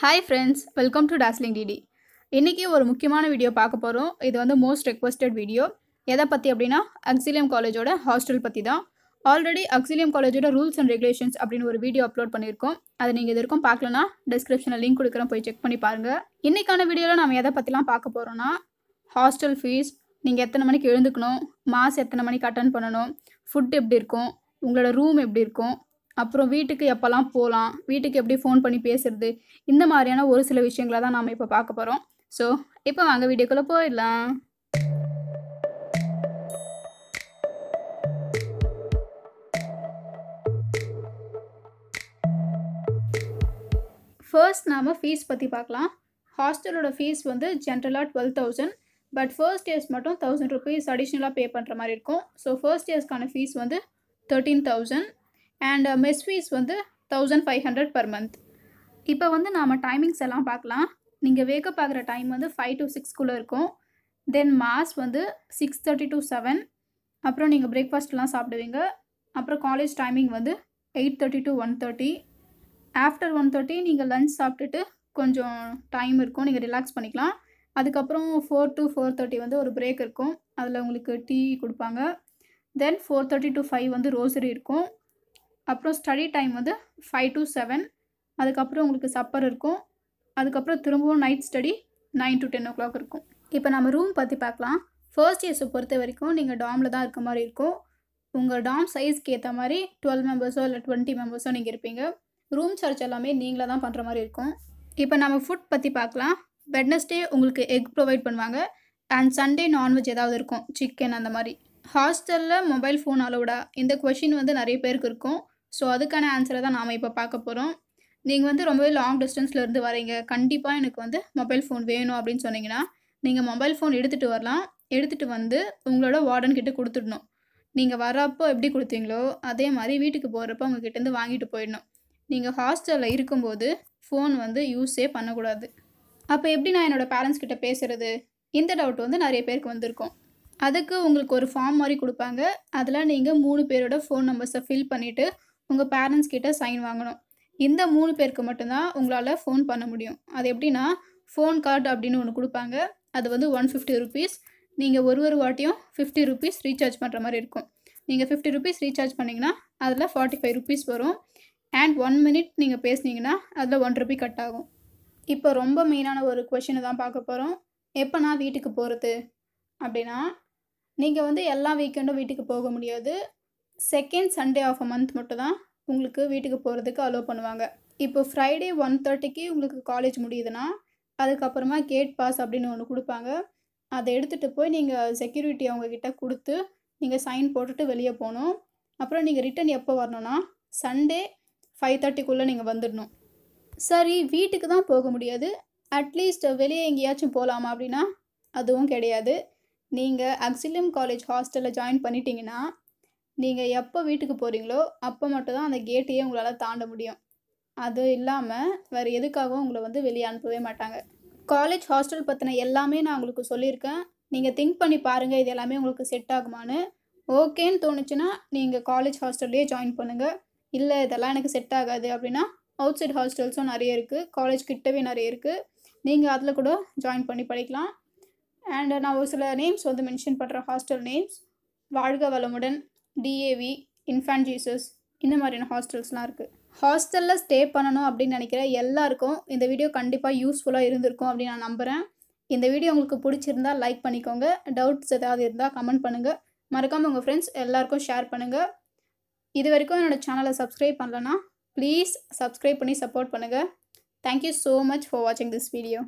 hi friends welcome to dazzling DD இன்றைக்கி ஒரு முக்கியமான வீடியோ பார்க்க போகிறோம் இது வந்து மோஸ்ட் ரெக்வஸ்டட் வீடியோ எதை பற்றி அப்படின்னா அக்சிலியம் காலேஜோட ஹாஸ்டல் பற்றி தான் ஆல்ரெடி அக்சிலியம் காலேஜோட ரூல்ஸ் அண்ட் ரெகுலேஷன்ஸ் அப்படின்னு ஒரு வீடியோ அப்லோட் பண்ணியிருக்கோம் அதை நீங்கள் இது இருக்கும் பார்க்கலனா டிஸ்கிரிப்ஷனில் லிங்க் கொடுக்குறோம் போய் செக் பண்ணி பாருங்கள் இன்றைக்கான வீடியோவில் நம்ம எதை பற்றிலாம் பார்க்க போகிறோன்னா ஹாஸ்டல் ஃபீஸ் நீங்கள் எத்தனை மணிக்கு எழுந்துக்கணும் மாஸ் எத்தனை மணிக்கு அட்டன் பண்ணணும் ஃபுட் எப்படி இருக்கும் உங்களோட ரூம் எப்படி இருக்கும் அப்புறம் வீட்டுக்கு எப்போல்லாம் போகலாம் வீட்டுக்கு எப்படி ஃபோன் பண்ணி பேசுகிறது இந்த மாதிரியான ஒரு சில விஷயங்களை தான் நாம் இப்போ பார்க்க போகிறோம் ஸோ இப்போ வாங்க வீடியோக்குள்ளே போயிடலாம் ஃபர்ஸ்ட் நாம் ஃபீஸ் பற்றி பார்க்கலாம் ஹாஸ்டலோட ஃபீஸ் வந்து ஜென்ரலாக twelve thousand but first years மட்டும் தௌசண்ட் ருபீஸ் அடிஷ்னலாக பே பண்ணுற மாதிரி இருக்கும் ஸோ ஃபர்ஸ்ட் இயர்ஸ்க்கான ஃபீஸ் வந்து thirteen thousand and mess fees வந்து thousand five hundred per month இப்போ வந்து நாம் டைமிங்ஸ் எல்லாம் பார்க்கலாம் நீங்கள் வேக்கப் ஆகிற டைம் வந்து ஃபைவ் டு சிக்ஸ்க்குள்ளே இருக்கும் தென் மாஸ் வந்து சிக்ஸ் தேர்ட்டி டு செவன் அப்புறம் நீங்கள் பிரேக்ஃபாஸ்ட்லாம் சாப்பிடுவீங்க அப்புறம் காலேஜ் டைமிங் வந்து eight thirty to one thirty after one thirty நீங்கள் லன்ச் சாப்பிட்டுட்டு கொஞ்சம் டைம் இருக்கும் நீங்கள் ரிலாக்ஸ் பண்ணிக்கலாம் அதுக்கப்புறம் ஃபோர் டு ஃபோர் தேர்ட்டி வந்து ஒரு பிரேக் இருக்கும் அதில் உங்களுக்கு டீ கொடுப்பாங்க then four thirty to five வந்து ரோசரி இருக்கும் அப்புறம் ஸ்டடி டைம் வந்து ஃபைவ் டு செவன் அதுக்கப்புறம் உங்களுக்கு சப்பர் இருக்கும் அதுக்கப்புறம் திரும்பவும் night study nine to ten o'clock இருக்கும் இப்போ நம்ம ரூம் பற்றி பார்க்கலாம் ஃபர்ஸ்ட் இயர்ஸை பொறுத்த வரைக்கும் நீங்கள் டாமில் தான் இருக்க மாதிரி இருக்கும் உங்கள் டாம் சைஸ்க்கு ஏற்ற மாதிரி டுவெல் மெம்பர்ஸோ இல்லை டுவெண்ட்டி மெம்பர்ஸோ நீங்கள் இருப்பீங்க ரூம் சார்ஜ் எல்லாமே நீங்களாக தான் பண்ணுற மாதிரி இருக்கும் இப்போ நம்ம ஃபுட் பற்றி பார்க்கலாம் வெட்னஸ்டே உங்களுக்கு எக் ப்ரொவைட் பண்ணுவாங்க அண்ட் சண்டே நான்வெஜ் ஏதாவது இருக்கும் சிக்கன் அந்த மாதிரி ஹாஸ்டலில் மொபைல் ஃபோன் அலோடா இந்த கொஷின் வந்து நிறைய பேருக்கு இருக்கும் ஸோ அதுக்கான ஆன்சரை தான் நாம் இப்போ பார்க்க போகிறோம் நீங்கள் வந்து ரொம்பவே லாங் டிஸ்டன்ஸில் இருந்து வரீங்க கண்டிப்பாக எனக்கு வந்து மொபைல் ஃபோன் வேணும் அப்படின்னு சொன்னீங்கன்னா நீங்கள் மொபைல் ஃபோன் எடுத்துகிட்டு வரலாம் எடுத்துகிட்டு வந்து உங்களோட வார்டன் கிட்டே கொடுத்துடணும் நீங்கள் வரப்போ எப்படி கொடுத்தீங்களோ அதே மாதிரி வீட்டுக்கு போகிறப்ப உங்ககிட்டேருந்து வாங்கிட்டு போயிடணும் நீங்கள் ஹாஸ்டலில் இருக்கும்போது ஃபோன் வந்து யூஸே பண்ணக்கூடாது அப்போ எப்படி நான் என்னோடய பேரண்ட்ஸ் கிட்டே பேசுகிறது இந்த டவுட் வந்து நிறைய பேருக்கு வந்திருக்கும் அதுக்கு உங்களுக்கு ஒரு ஃபார்ம் மாதிரி கொடுப்பாங்க அதில் நீங்கள் மூணு பேரோட ஃபோன் நம்பர்ஸை ஃபில் பண்ணிவிட்டு உங்கள் பேரண்ட்ஸ் கிட்ட சைன் வாங்கணும் இந்த மூணு பேருக்கு மட்டும்தான் உங்களால் ஃபோன் பண்ண முடியும் அது எப்படின்னா ஃபோன் கார்டு அப்படின்னு ஒன்று கொடுப்பாங்க அது வந்து ஒன் ஃபிஃப்டி ருபீஸ் நீங்கள் ஒரு ஒரு வாட்டியும் ஃபிஃப்டி ருபீஸ் ரீசார்ஜ் பண்ணுற மாதிரி இருக்கும் நீங்கள் ஃபிஃப்டி ருபீஸ் ரீசார்ஜ் பண்ணிங்கன்னா அதில் ஃபார்ட்டி ஃபைவ் ருபீஸ் வரும் அண்ட் ஒன் மினிட் நீங்கள் பேசுனீங்கன்னா அதில் ஒன் ருபி கட் ஆகும் இப்போ ரொம்ப மெயினான ஒரு கொஷினை தான் பார்க்க போகிறோம் எப்போ நான் வீட்டுக்கு போகிறது அப்படின்னா நீங்கள் வந்து எல்லா வீக்கெண்டும் வீட்டுக்கு போக முடியாது second Sunday of a month மட்டும் தான் உங்களுக்கு வீட்டுக்கு போகிறதுக்கு அலோவ் பண்ணுவாங்க இப்போ ஃப்ரைடே ஒன் தேர்ட்டிக்கு உங்களுக்கு காலேஜ் முடியுதுன்னா அதுக்கப்புறமா கேட் பாஸ் அப்படின்னு ஒன்று கொடுப்பாங்க அதை எடுத்துகிட்டு போய் நீங்கள் செக்யூரிட்டி அவங்கக்கிட்ட கொடுத்து நீங்கள் சைன் போட்டுட்டு வெளியே போகணும் அப்புறம் நீங்கள் ரிட்டன் எப்போ வரணும்னா சண்டே ஃபைவ் தேர்ட்டிக்குள்ளே நீங்கள் வந்துடணும் சரி வீட்டுக்கு தான் போக முடியாது அட்லீஸ்ட் வெளியே எங்கேயாச்சும் போகலாமா அப்படின்னா அதுவும் கிடையாது நீங்கள் அக்சிலியம் காலேஜ் ஹாஸ்டலில் ஜாயின் பண்ணிட்டீங்கன்னா நீங்கள் எப்போ வீட்டுக்கு போகிறீங்களோ அப்போ மட்டும்தான் அந்த கேட்டையே உங்களால் தாண்ட முடியும் அது இல்லாமல் வேறு எதுக்காகவும் உங்களை வந்து வெளியே அனுப்பவே மாட்டாங்க காலேஜ் ஹாஸ்டல் பற்றின எல்லாமே நான் உங்களுக்கு சொல்லியிருக்கேன் நீங்கள் திங்க் பண்ணி பாருங்கள் இது எல்லாமே உங்களுக்கு செட் ஆகுமான்னு ஓகேன்னு தோணுச்சுன்னா நீங்கள் காலேஜ் ஹாஸ்டல்லையே ஜாயின் பண்ணுங்கள் இல்லை இதெல்லாம் எனக்கு செட் ஆகாது அப்படின்னா அவுட் சைட் ஹாஸ்டல்ஸும் நிறைய இருக்குது காலேஜ் கிட்டவே நிறைய இருக்குது நீங்கள் அதில் கூட ஜாயின் பண்ணி படிக்கலாம் அண்ட் நான் ஒரு சில நேம்ஸ் வந்து மென்ஷன் பண்ணுற ஹாஸ்டல் நேம்ஸ் வாழ்க வளமுடன் டிஏவி இன்ஃபேன் ஜீசஸ் இந்த மாதிரியான ஹாஸ்டல்ஸ்லாம் இருக்குது ஹாஸ்டலில் ஸ்டே பண்ணணும் அப்படின்னு நினைக்கிற எல்லாருக்கும் இந்த வீடியோ கண்டிப்பாக யூஸ்ஃபுல்லாக இருந்திருக்கும் அப்படின்னு நான் நம்புகிறேன் இந்த வீடியோ உங்களுக்கு பிடிச்சிருந்தா லைக் பண்ணிக்கோங்க டவுட்ஸ் ஏதாவது இருந்தால் கமெண்ட் பண்ணுங்கள் மறக்காமல் உங்கள் ஃப்ரெண்ட்ஸ் எல்லாருக்கும் ஷேர் பண்ணுங்கள் இது வரைக்கும் என்னோடய சேனலை சப்ஸ்கிரைப் பண்ணலன்னா ப்ளீஸ் சப்ஸ்கிரைப் பண்ணி சப்போர்ட் பண்ணுங்கள் தேங்க்யூ ஸோ மச் ஃபார் வாட்சிங் திஸ் வீடியோ